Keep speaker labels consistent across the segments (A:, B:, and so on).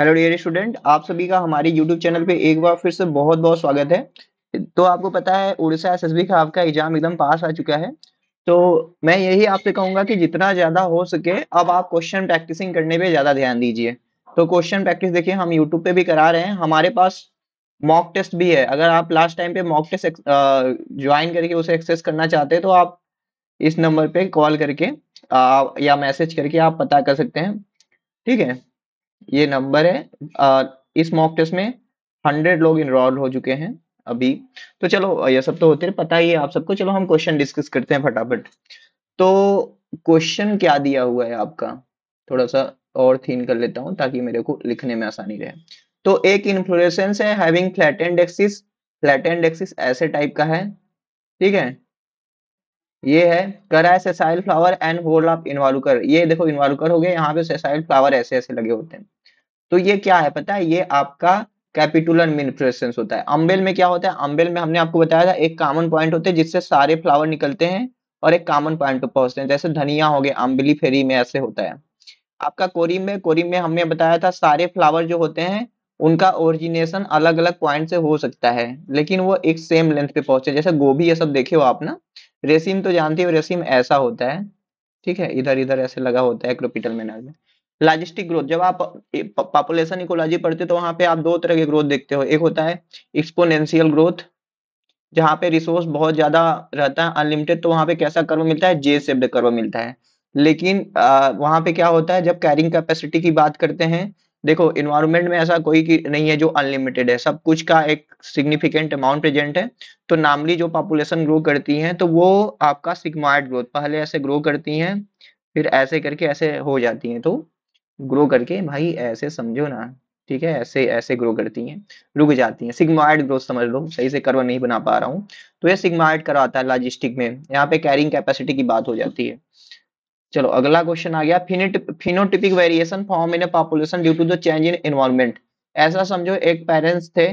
A: hello dear student आप सभी का हमारे यूट्यूब चैनल पे एक बार फिर से बहुत बहुत स्वागत है तो आपको पता है उड़ीसा एसएसबी का आपका एग्जाम एकदम पास आ चुका है तो मैं यही आपसे कहूंगा कि जितना ज्यादा हो सके अब आप क्वेश्चन प्रैक्टिसिंग करने पे ज्यादा ध्यान दीजिए तो क्वेश्चन प्रैक्टिस देखिए हम यूट्यूब पे भी करा रहे हैं हमारे पास मॉक टेस्ट भी है अगर आप लास्ट टाइम पे मॉक टेस्ट ज्वाइन करके उसे एक्सेस करना चाहते हैं तो आप इस नंबर पे कॉल करके आ, या मैसेज करके आप पता कर सकते हैं ठीक है ये नंबर है आ, इस मॉक टेस्ट में हंड्रेड लोग इनरोल हो चुके हैं अभी तो चलो ये सब तो होते रहे पता ही है आप सबको चलो हम क्वेश्चन डिस्कस करते हैं फटाफट तो क्वेश्चन क्या दिया हुआ है आपका थोड़ा सा और थीन कर लेता हूं ताकि मेरे को लिखने में आसानी रहे तो एक इन्फ्लोरेसेंस है having end axis end axis ऐसे टाइप का है ठीक है ये है कर है sessile flower and whorl of involucre ये देखो इन्वालुकर हो गए यहाँ पे सेसाइल फ्लावर ऐसे ऐसे लगे होते हैं तो ये क्या है पता है ये आपका कैपिटुलर मिनफ्रेसेंस होता है अम्बेल में क्या होता है अम्बेल में हमने आपको बताया था एक कॉमन पॉइंट होते हैं जिससे सारे फ्लावर निकलते हैं और एक कॉमन पॉइंट पे पहुंचते हैं जैसे धनिया हो गया अम्बिली फेरी में ऐसे होता है आपका कोरिम में कोरिम में हमने बताया था सारे फ्लावर जो होते हैं उनका ओरिजिनेशन अलग अलग पॉइंट से हो सकता है लेकिन वो एक सेम लेंथ पे पहुंचे जैसे गोभी ये सब देखे हो आप ना रेसिम तो जानती हो रेसिम ऐसा होता है ठीक है इधर इधर ऐसे लगा होता है क्रोपिटल में लॉजिस्टिक ग्रोथ जब आप पॉपुलेशन इकोलॉजी पढ़ते हो तो वहां पे आप दो तरह के ग्रोथ देखते हो एक होता है एक्सपोनेंशियल ग्रोथ जहाँ पे रिसोर्स बहुत ज्यादा रहता है अनलिमिटेड तो वहाँ पे कैसा कर्व मिलता है जे सेब्ड कर्व मिलता है लेकिन आ, वहाँ पे क्या होता है जब कैरिंग कैपेसिटी की बात करते हैं देखो इन्वायरमेंट में ऐसा कोई नहीं है जो अनलिमिटेड है सब कुछ का एक सिग्निफिकेंट अमाउंट प्रेजेंट है तो नॉर्मली जो पॉपुलेशन ग्रो करती है तो वो आपका सिग्माइड ग्रोथ पहले ऐसे ग्रो करती हैं फिर ऐसे करके ऐसे हो जाती हैं तो ग्रो करके भाई ऐसे समझो ना ठीक है ऐसे ऐसे ग्रो करती हैं रुक जाती हैं सिग्माइड ग्रोथ समझ लो सही से करवा नहीं बना पा रहा हूँ तो ये सिग्माइड करवाता है लॉजिस्टिक में यहाँ पे कैरिंग कैपेसिटी की बात हो जाती है चलो अगला क्वेश्चन आ गया phenotypic variation form in population due to the change in environment ऐसा समझो एक पेरेंट्स थे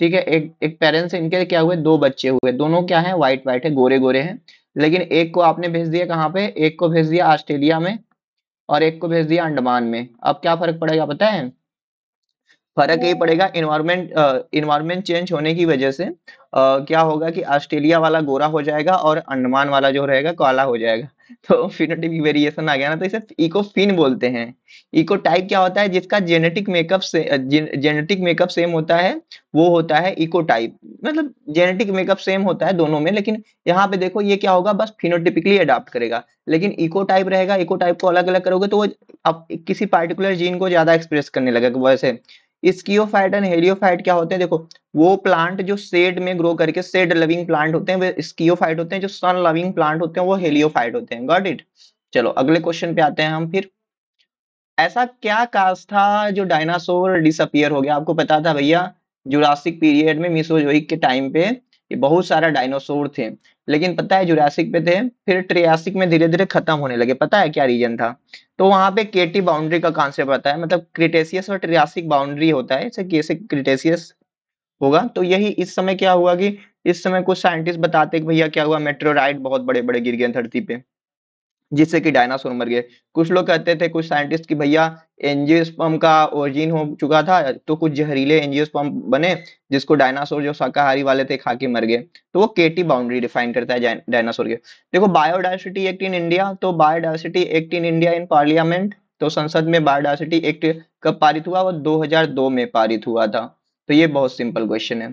A: ठीक है एक एक पेरेंट्स इनके क्या हुए दो बच्चे हुए दोनों क्या है व्हाइट व्हाइट है गोरे गोरे हैं लेकिन एक को आपने भेज दिया कहाँ पे एक को भेज दिया ऑस्ट्रेलिया में और एक को भेज दिया अंडमान में अब क्या फर्क पड़ेगा पता है फर्क यही पड़ेगा इन्वायरमेंट इन्वायरमेंट चेंज होने की वजह से क्या होगा कि ऑस्ट्रेलिया वाला गोरा हो जाएगा और अंडमान वाला जो रहेगा काला हो जाएगा तो फिनोटिपिक वेरिएशन आ गया ना तो इसे इको फिन बोलते हैं इको टाइप क्या होता है जिसका जेनेटिक मेकअप से जे, जेनेटिक मेकअप सेम होता है वो होता है इको टाइप मतलब जेनेटिक मेकअप सेम होता है दोनों में लेकिन यहाँ पे देखो ये क्या होगा बस फिनोटिपिकली अडाप्ट करेगा लेकिन इको टाइप रहेगा इको टाइप को अलग अलग करोगे तो वो अब किसी पार्टिकुलर जीन को ज्यादा एक्सप्रेस करने लगेगा वैसे स्कीोफाइट एंड हेलियोफाइट क्या होते हैं देखो वो प्लांट जो सेड में ग्रो करके सेड लविंग प्लांट होते हैं वे स्कीोफाइट होते हैं जो सन लविंग प्लांट होते हैं वो हेलियोफाइट होते हैं गॉट इट चलो अगले क्वेश्चन पे आते हैं हम फिर ऐसा क्या काज था जो डायनासोर डिसअपियर हो गया आपको पता था भैया जुरासिक पीरियड में मिसोजोइक के टाइम पे ये बहुत सारा डायनासोर थे लेकिन पता है जुरासिक पे थे फिर ट्रियासिक में धीरे धीरे खत्म होने लगे पता है क्या रीजन था तो वहां पे केटी बाउंड्री का कॉन्सेप्ट आता है मतलब क्रिटेशियस और ट्रियासिक बाउंड्री होता है जैसे क्रिटेशियस होगा तो यही इस समय क्या हुआ कि इस समय कुछ साइंटिस्ट बताते कि भैया क्या हुआ मेट्रोराइड बहुत बड़े बड़े गिर गए धरती पे जिससे कि डायनासोर मर गए कुछ लोग कहते थे कुछ साइंटिस्ट की भैया एनजियोस्पर्म का ओरिजिन हो चुका था तो कुछ जहरीले एनजीओसपम बने जिसको डायनासोर जो शाकाहारी वाले थे खा के मर गए तो वो केटी बाउंड्री डिफाइन करता है डायनासोर के देखो बायोडाइवर्सिटी एक्ट इन इंडिया तो biodiversity act in India in parliament तो संसद में बायोडाइवर्सिटी एक्ट कब पारित हुआ वो दो में पारित हुआ था तो ये बहुत सिंपल क्वेश्चन है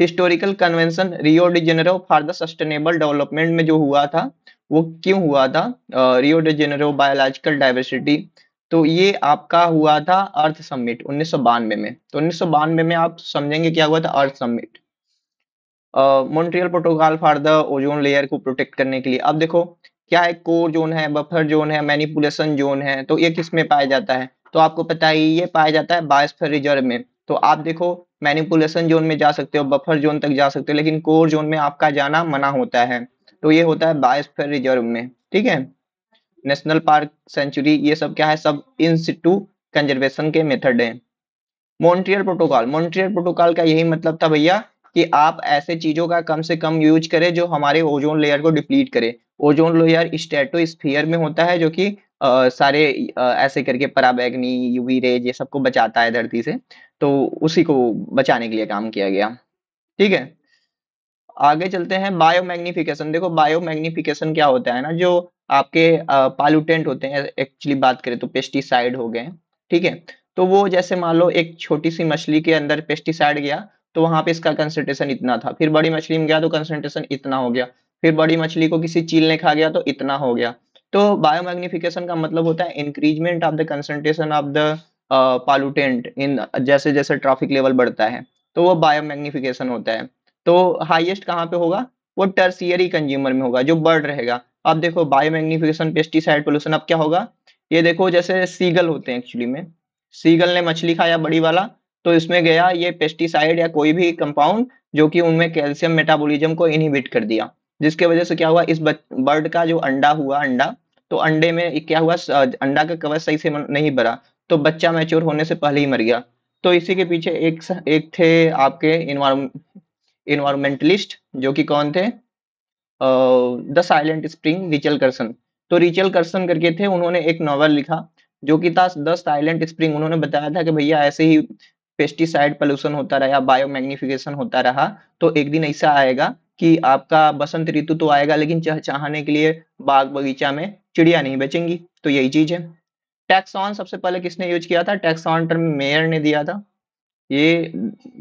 A: historical convention Rio de Janeiro for the sustainable development में जो हुआ था वो क्यों हुआ था Rio de Janeiro biological diversity तो ये आपका हुआ था अर्थ समिट उन्नीस में तो उन्नीस में आप समझेंगे क्या हुआ था earth summit Montreal protocol for the ozone layer को प्रोटेक्ट करने के लिए अब देखो क्या है कोर जोन है बफर जोन है मैनिपुलेशन जोन है तो ये किस में पाया जाता है तो आपको पता ही ये पाया जाता है बायोस्फीयर रिजर्व में तो आप देखो मैनिपुलेशन जोन में जा सकते हो बफर जोन तक जा सकते हो लेकिन कोर जोन में आपका जाना मना होता है तो ये होता है बायोस्फीयर रिजर्व में ठीक है नेशनल पार्क सेंचुरी ये सब क्या है सब इन सिटू कंजर्वेशन के मेथड है मॉन्ट्रियल प्रोटोकॉल मॉन्ट्रियल प्रोटोकॉल का यही मतलब था भैया कि आप ऐसे चीजों का कम से कम यूज करें जो हमारे ओजोन लेयर को डिप्लीट करे ओजोन लेयर स्टेटोस्फीयर में होता है जो कि सारे आ, ऐसे करके पराबैग्नी यूवी रेज ये सबको बचाता है धरती से तो उसी को बचाने के लिए काम किया गया ठीक है आगे चलते हैं बायो मैग्निफिकेशन देखो बायो मैग्निफिकेशन क्या होता है ना जो आपके पॉल्यूटेंट होते हैं एक्चुअली बात करें तो पेस्टिसाइड हो गए ठीक है तो वो जैसे मान लो एक छोटी सी मछली के अंदर पेस्टिसाइड गया तो वहां पे इसका कंसेंट्रेशन इतना था फिर बड़ी मछली में गया तो कंसेंट्रेशन इतना हो गया फिर बड़ी मछली को किसी चील ने खा गया तो इतना हो गया तो बायोमैग्निफिकेशन का मतलब होता है increasement of the concentration of the pollutant in जैसे जैसे ट्रैफिक लेवल बढ़ता है तो वो बायोमैग्निफिकेशन होता है तो हाईएस्ट कहाँ पे होगा वो टर्सियरी कंज्यूमर में होगा जो बर्ड रहेगा अब देखो बायो मैग्निफिकेशन पेस्टिसाइड पोल्यूशन अब क्या होगा ये देखो जैसे सीगल होते हैं एक्चुअली में सीगल ने मछली खाया बड़ी वाला तो इसमें गया ये पेस्टिसाइड या कोई भी कंपाउंड जो कि उनमें कैल्शियम मेटाबॉलिज्म को इनहिबिट कर दिया जिसके वजह से क्या हुआ इस बर्ड का जो अंडा हुआ अंडा तो अंडे में क्या हुआ अंडा का कवच सही से नहीं भरा तो बच्चा मैच्योर होने से पहले ही मर गया तो इसी के पीछे एक एक थे आपके इन्वायरमेंटलिस्ट जो कि कौन थे the silent spring Rachel Carson तो रिचल करसन करके थे उन्होंने एक नॉवल लिखा जो कि था द साइलेंट स्प्रिंग उन्होंने बताया था कि भैया ऐसे ही पेस्टिसाइड पोल्यूशन होता रहा बायोमैग्निफिकेशन होता रहा तो एक दिन ऐसा आएगा कि आपका बसंत ऋतु तो आएगा लेकिन चाह चाहने के लिए बाग बगीचा में चिड़िया नहीं बचेंगी तो यही चीज है टैक्सॉन सबसे पहले किसने यूज किया था टैक्सॉन टर्म मेयर ने दिया था ये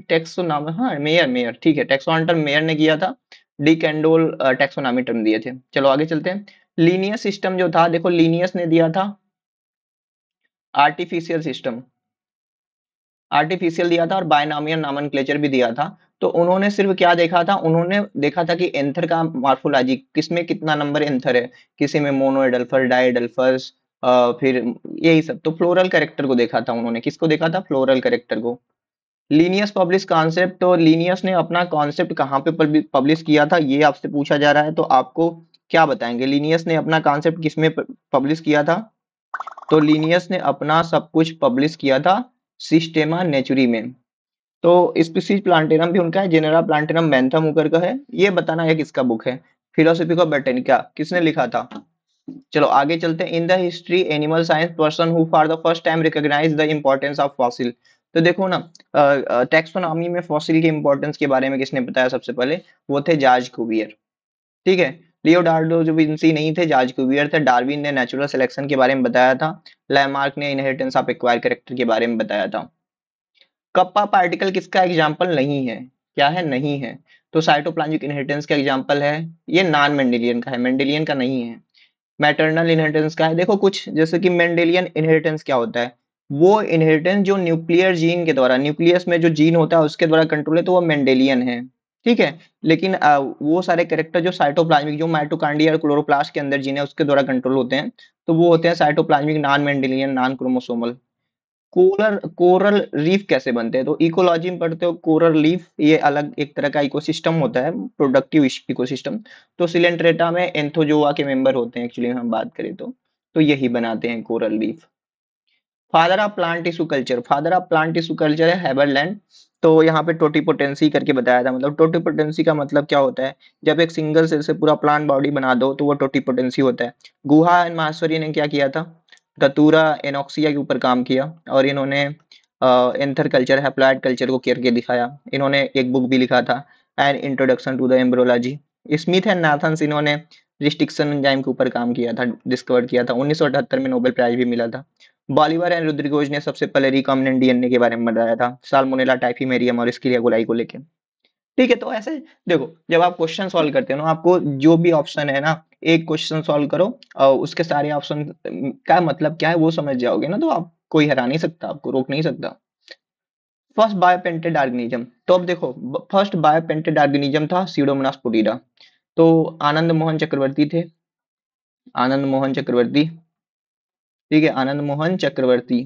A: टेक्सो नाम हाँ मेयर मेयर ठीक है टेक्सोन टर्म मेयर ने किया था डी कैंडोल टेक्सोनामी टर्म दिए थे चलो आगे चलते हैं लीनियस सिस्टम जो था देखो लीनियस ने दिया था आर्टिफिशियल सिस्टम आर्टिफिशियल दिया था और बायनामियल नामन भी दिया था तो उन्होंने सिर्फ क्या देखा था उन्होंने देखा था कि एंथर का मार्फोलॉजी किसमें कितना नंबर एंथर है किसी में मोनोएडल्फर डाइडल्फर्स फिर यही सब तो फ्लोरल कैरेक्टर को देखा था उन्होंने किसको देखा था फ्लोरल कैरेक्टर को लीनियस पब्लिश कॉन्सेप्ट तो लीनियस ने अपना कॉन्सेप्ट कहाँ पे पब्लिश किया था ये आपसे पूछा जा रहा है तो आपको क्या बताएंगे लीनियस ने अपना कॉन्सेप्ट किस में पब्लिश किया था तो लीनियस ने अपना सब कुछ पब्लिश किया था सिस्टेमा नेचुरी में तो स्पीसीज प्लांटेरम भी उनका है जेनरा प्लांटेरम मैंथम उकर का है ये बताना है किसका बुक है फिलोसफी का बैटन क्या किसने लिखा था चलो आगे चलते हैं in the history animal science person who for the first time recognise the importance of fossil तो देखो ना टेक्सोनॉमी में फॉसिल के इंपॉर्टेंस के बारे में किसने बताया सबसे पहले वो थे जार्ज कुबियर ठीक है लियोडार्डो जो विंसी नहीं थे जार्ज कुबियर थे डार्विन ने नेचुरल सिलेक्शन के बारे में बताया था लैमार्क ने इनहेरिटेंस ऑफ एक्वायर करेक्टर के बारे में बताया था कप्पा पार्टिकल किसका एग्जाम्पल नहीं है क्या है नहीं है तो साइटोप्लाजिक इनहेरिटेंस का एग्जाम्पल है ये नॉन मेंडेलियन का है मेंडेलियन का नहीं है मैटरनल इनहेरिटेंस का है देखो कुछ जैसे कि मेंडेलियन इनहेरिटेंस क्या होता है वो इनहेरिटेंस जो न्यूक्लियर जीन के द्वारा न्यूक्लियस में जो जीन होता है उसके द्वारा कंट्रोल है तो वो मेंडेलियन है ठीक है लेकिन आ, वो सारे कैरेक्टर जो साइटोप्लाज्मिक जो माइटोकांडिया और क्लोरोप्लास्ट के अंदर जीन है उसके द्वारा कंट्रोल होते हैं तो वो होते हैं cytoplasmic non Mendelian non chromosomal coral coral reef कैसे बनते हैं तो इकोलॉजी में पढ़ते हो कोरल रीफ ये अलग एक तरह का इकोसिस्टम होता है प्रोडक्टिव इकोसिस्टम तो सिलेंट्रेटा में एंथोजोआ के मेंबर होते हैं एक्चुअली हम बात करें तो तो यही बनाते हैं coral reef father of plant tissue culture father of plant tissue culture है हेबरलैंड तो यहाँ पे टोटीपोटेंसी करके बताया था मतलब टोटीपोटेंसी का मतलब क्या होता है जब एक सिंगल सेल से पूरा प्लांट बॉडी बना दो तो वो टोटीपोटेंसी होता है गुहा एंड माहेश्वरी ने क्या किया था धतूरा एनोक्सिया के ऊपर काम किया और इन्होंने एंथर कल्चर हैप्लाइड कल्चर को करके दिखाया इन्होंने एक बुक भी लिखा था and introduction to the embryology Smith and Nathans इन्होंने रिस्ट्रिक्शन एंजाइम के ऊपर काम किया था डिस्कवर किया था उन्नीस में नोबेल प्राइज भी मिला था बालीवर एंड रुद्रिगोज ने सबसे पहले रिकॉमिनेंट डीएनए के बारे में बताया था सालमोनेला मेरियम और इसकी गुलाई को लेके ठीक है तो ऐसे देखो जब आप क्वेश्चन सॉल्व करते हो ना आपको जो भी ऑप्शन है ना एक क्वेश्चन सॉल्व करो और उसके सारे ऑप्शन का मतलब क्या है वो समझ जाओगे ना तो आप कोई हरा नहीं सकता आपको रोक नहीं सकता फर्स्ट बायोपेंटेड ऑर्गेनिज्म तो अब देखो फर्स्ट बायोपेंटेड ऑर्गेनिज्म था सीडोमोनास पुटीरा तो आनंद मोहन चक्रवर्ती थे आनंद मोहन चक्रवर्ती ठीक है आनंद मोहन चक्रवर्ती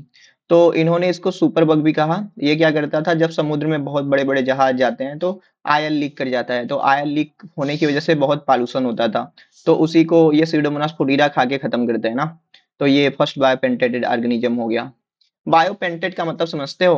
A: तो इन्होंने इसको सुपर बग भी कहा ये क्या करता था जब समुद्र में बहुत बड़े बड़े जहाज जाते हैं तो आयल लीक कर जाता है तो आयल लीक होने की वजह से बहुत पॉल्यूशन होता था तो उसी को ये सीडोमोनास फुटीरा खा के खत्म करते हैं ना तो ये फर्स्ट बायोपेंटेटेड ऑर्गेनिज्म हो गया बायोपेंटेड का मतलब समझते हो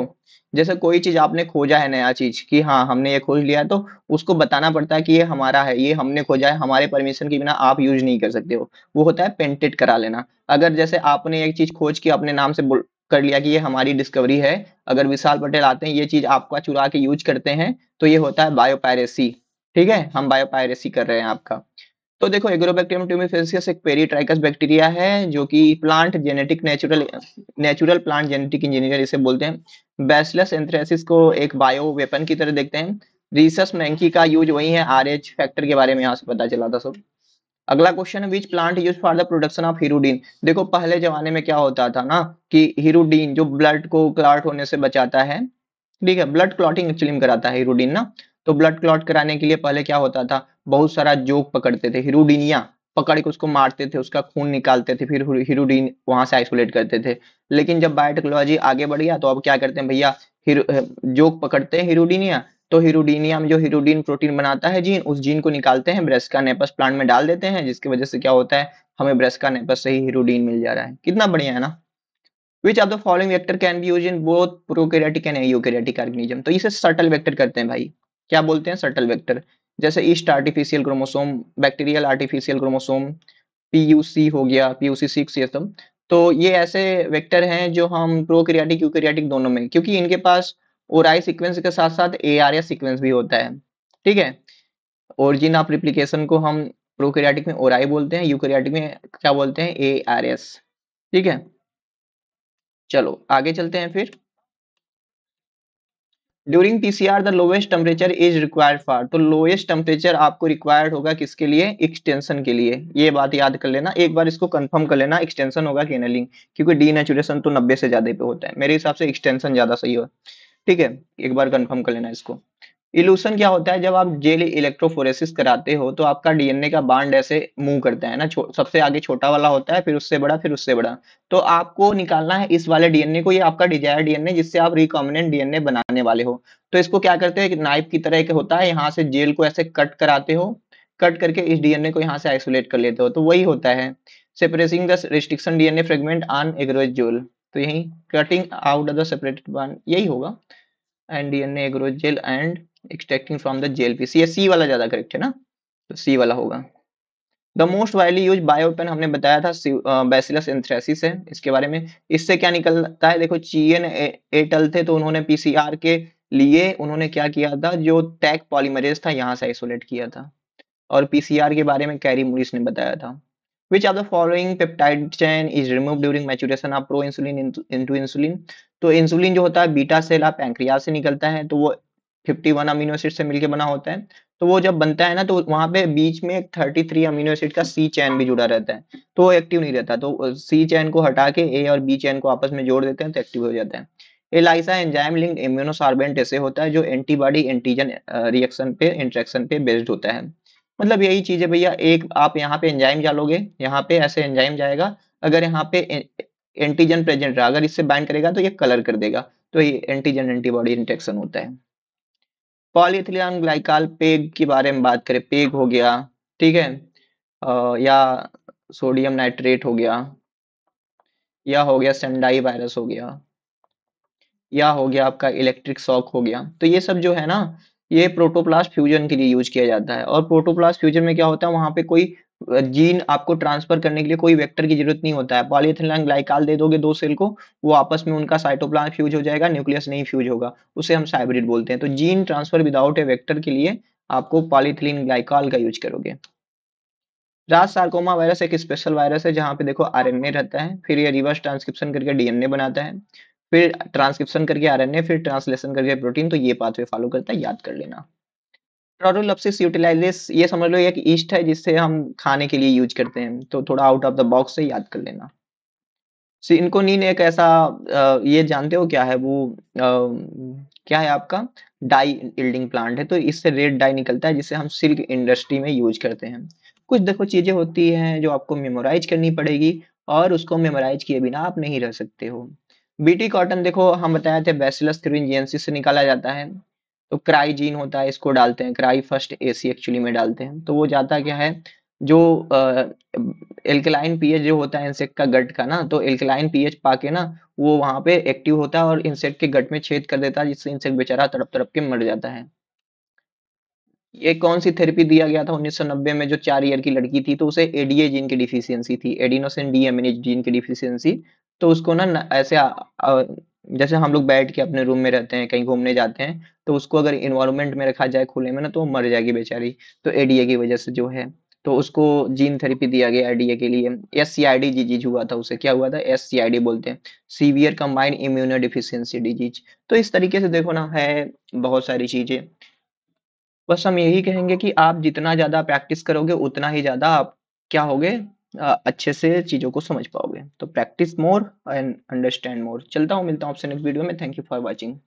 A: जैसे कोई चीज आपने खोजा है नया चीज कि हाँ हमने ये खोज लिया है तो उसको बताना पड़ता है कि ये हमारा है ये हमने खोजा है हमारे परमिशन के बिना आप यूज नहीं कर सकते हो वो होता है पेंटेड करा लेना अगर जैसे आपने एक चीज खोज के अपने नाम से कर लिया कि ये हमारी डिस्कवरी है अगर विशाल पटेल आते हैं ये चीज आपका चुरा के यूज करते हैं तो ये होता है बायोपायरेसी ठीक है हम बायोपायरेसी कर रहे हैं आपका तो देखो एग्रोबैक्टीरियम ट्यूमिफेसियस एक पेरीट्राइकस बैक्टीरिया है जो कि plant genetic natural natural plant genetic engineer इसे बोलते हैं बैसलस एंथ्रेसिस को एक बायो वेपन की तरह देखते हैं रिसस मैंकी का यूज वही है आर एच फैक्टर के बारे में यहाँ से पता चला था सब अगला question which plant use for the production of hirudin देखो पहले जमाने में क्या होता था ना कि हीरोडीन जो ब्लड को क्लाट होने से बचाता है ठीक है ब्लड क्लॉटिंग एक्चुअली में कराता है हीरोडीन ना तो ब्लड क्लॉट कराने के लिए पहले क्या होता था बहुत सारा जोक पकड़ते थे हिरोडिनिया पकड़ के उसको मारते थे उसका खून निकालते थे फिर हिरोडीन वहां से आइसोलेट करते थे लेकिन जब बायोटेक्नोलॉजी आगे बढ़ गया तो अब क्या करते हैं भैया जोक पकड़ते हैं हिरोडीनिया तो हिरोडीनिया में जो हिरोडीन प्रोटीन बनाता है जीन उस जीन को निकालते हैं ब्रेस्का नेपस प्लांट में डाल देते हैं जिसकी वजह से क्या होता है हमें ब्रेस्का नेपस से ही हिरोडीन मिल जा रहा है कितना बढ़िया है ना which of the following vector can be use in both prokaryotic and eukaryotic organism तो इसे सटल वेक्टर करते हैं भाई क्या बोलते हैं सटल वेक्टर जैसे yeast artificial chromosome bacterial artificial chromosome pUC हो गया पीयूसी सिक्स ये सब तो ये ऐसे वेक्टर हैं जो हम प्रोक्रियाटिक यूक्रियाटिक दोनों में क्योंकि इनके पास ओराई सीक्वेंस के साथ साथ ए आर सिक्वेंस भी होता है ठीक है ओरिजिन ऑफ रिप्लीकेशन को हम प्रोक्रियाटिक में ओराई बोलते हैं यूक्रियाटिक में क्या बोलते हैं ए आर एस ठीक है चलो आगे चलते हैं फिर during PCR the lowest temperature is required for तो लोएस्ट टेम्परेचर आपको रिक्वायर्ड होगा किसके लिए एक्सटेंशन के लिए ये बात याद कर लेना एक बार इसको कंफर्म कर लेना एक्सटेंशन होगा केनलिंग क्योंकि डी नेचुरेशन तो नब्बे से ज्यादा पे होता है मेरे हिसाब से एक्सटेंशन ज्यादा सही हो ठीक है एक बार कंफर्म कर लेना इसको इल्यूशन क्या होता है जब आप जेल इलेक्ट्रोफोरेसिस कराते हो तो आपका डीएनए का बांड ऐसे मूव करता है ना सबसे आगे छोटा वाला होता है फिर उससे बड़ा फिर उससे बड़ा तो आपको निकालना है इस वाले डीएनए को ये आपका डिजायर डीएनए जिससे आप रिकॉम्बिनेंट डीएनए बनाने वाले हो तो इसको क्या करते हैं नाइफ की तरह एक होता है यहाँ से जेल को ऐसे कट कराते हो कट करके इस डीएनए को यहाँ से आइसोलेट कर लेते हो तो वही होता है separating the restriction DNA fragment on agarose agarose gel तो यही cutting out the separated one यही होगा and DNA agarose gel and extracting from the जेएलपीसी या सी वाला ज्यादा करेक्ट है ना तो सी वाला होगा द मोस्ट वाइडली यूज बायोपेन हमने बताया था बैसिलस एंथ्रेसिस है इसके बारे में इससे क्या निकलता है देखो ची एन एटल थे तो उन्होंने पीसीआर के लिए उन्होंने क्या किया था जो टैक पॉलीमरेज था यहाँ से आइसोलेट किया था और पीसीआर के बारे में कैरी मुरिस ने बताया था which which of the following peptide chain is removed during maturation of proinsulin into insulin तो इंसुलिन जो होता है बीटा सेल आप पैंक्रियाज से निकलता है तो वो फिफ्टी वन अमीनो एसिड से मिलकर बना होता है तो वो जब बनता है ना तो वहां पे बीच में एक थर्टी थ्री अमीनो एसिड का सी चैन भी जुड़ा रहता है तो वो एक्टिव नहीं रहता तो सी चैन को हटा के ए और बी चैन को आपस में जोड़ देते हैं तो एक्टिव हो जाता है एलाइसा एंजाइम लिंक इम्यूनोसार्बेंट ऐसे होता है जो एंटीबॉडी एंटीजन रिएक्शन पे इंट्रेक्शन पे बेस्ड होता है मतलब यही चीज है भैया एक आप यहाँ पे एंजाइम डालोगे यहाँ पे ऐसे एंजाइम जाएगा अगर यहाँ पे एंटीजन प्रेजेंट रहा अगर इससे बाइंड करेगा तो ये कलर कर देगा तो ये एंटीजन एंटीबॉडी इंट्रेक्शन होता है पॉलीथिलीन ग्लाइकाल पेग के बारे में बात करें पेग हो गया ठीक है या सोडियम नाइट्रेट हो गया या हो गया सेंडाई वायरस हो गया या हो गया आपका इलेक्ट्रिक शॉक हो गया तो ये सब जो है ना ये प्रोटोप्लास्ट फ्यूजन के लिए यूज किया जाता है और प्रोटोप्लास्ट फ्यूजन में क्या होता है वहां पे कोई जीन आपको ट्रांसफर करने के लिए कोई वेक्टर की जरूरत नहीं होता है पॉलीथिलन ग्लाइकाल दे दोगे दो सेल को वो आपस में उनका साइटोप्लाज्म फ्यूज हो जाएगा न्यूक्लियस नहीं फ्यूज होगा उसे हम साइब्रिड बोलते हैं तो gene transfer without a vector के लिए आपको पॉलीथिलीन ग्लाइकॉल का यूज करोगे राज सार्कोमा वायरस एक स्पेशल वायरस है जहां पे देखो आरएनए रहता है फिर ये रिवर्स ट्रांसक्रिप्शन करके डीएनए बनाता है फिर ट्रांसक्रिप्शन करके आरएनए फिर ट्रांसलेशन करके प्रोटीन तो ये पाथवे फॉलो करता है याद कर लेना प्रोटोलप्सिस यूटिलाइजेस ये समझ लो एक ईस्ट है जिससे हम खाने के लिए यूज करते हैं तो थोड़ा आउट ऑफ द बॉक्स से याद कर लेना इनको नीन एक ऐसा ये जानते हो क्या है वो क्या है आपका डाई इल्डिंग प्लांट है तो इससे रेड डाई निकलता है जिसे हम सिल्क इंडस्ट्री में यूज करते हैं कुछ देखो चीजें होती हैं जो आपको मेमोराइज करनी पड़ेगी और उसको मेमोराइज किए बिना आप नहीं रह सकते हो बीटी कॉटन देखो हम बताए थे बैसिलस क्रिंजियंसी से निकाला जाता है तो क्राई जीन होता है इसको डालते हैं क्राई फर्स्ट एसी एक्चुअली में डालते हैं तो वो जाता क्या है जो एल्कलाइन पीएच जो होता है इंसेक्ट का गट का ना तो एल्कलाइन पीएच पाके ना वो वहां पे एक्टिव होता है और इंसेक्ट के गट में छेद कर देता है जिससे इंसेक्ट बेचारा तड़प तड़प के मर जाता है ये कौन सी थेरेपी दिया गया था 1990 में जो चार ईयर की लड़की थी तो उसे एडीए जीन की डिफिशियंसी थी एडिनोसिन डीएमएनएच जीन की डिफिशियंसी तो उसको ना ऐसे आ, आ, जैसे हम लोग बैठ के अपने रूम में रहते हैं कहीं घूमने जाते हैं तो उसको अगर इन्वायरमेंट में रखा जाए खुले में ना तो मर जाएगी बेचारी तो एडीए की वजह से जो है तो उसको जीन थेरेपी दिया गया एडीए के लिए S C I D disease हुआ था उसे क्या हुआ था एस सी आई डी बोलते हैं severe combined immunodeficiency disease तो इस तरीके से देखो ना है बहुत सारी चीजें बस हम यही कहेंगे कि आप जितना ज्यादा प्रैक्टिस करोगे उतना ही ज्यादा आप क्या होगे अच्छे से चीजों को समझ पाओगे तो practice more and understand more चलता हूँ मिलता हूँ आपसे नेक्स्ट वीडियो में थैंक यू फॉर वॉचिंग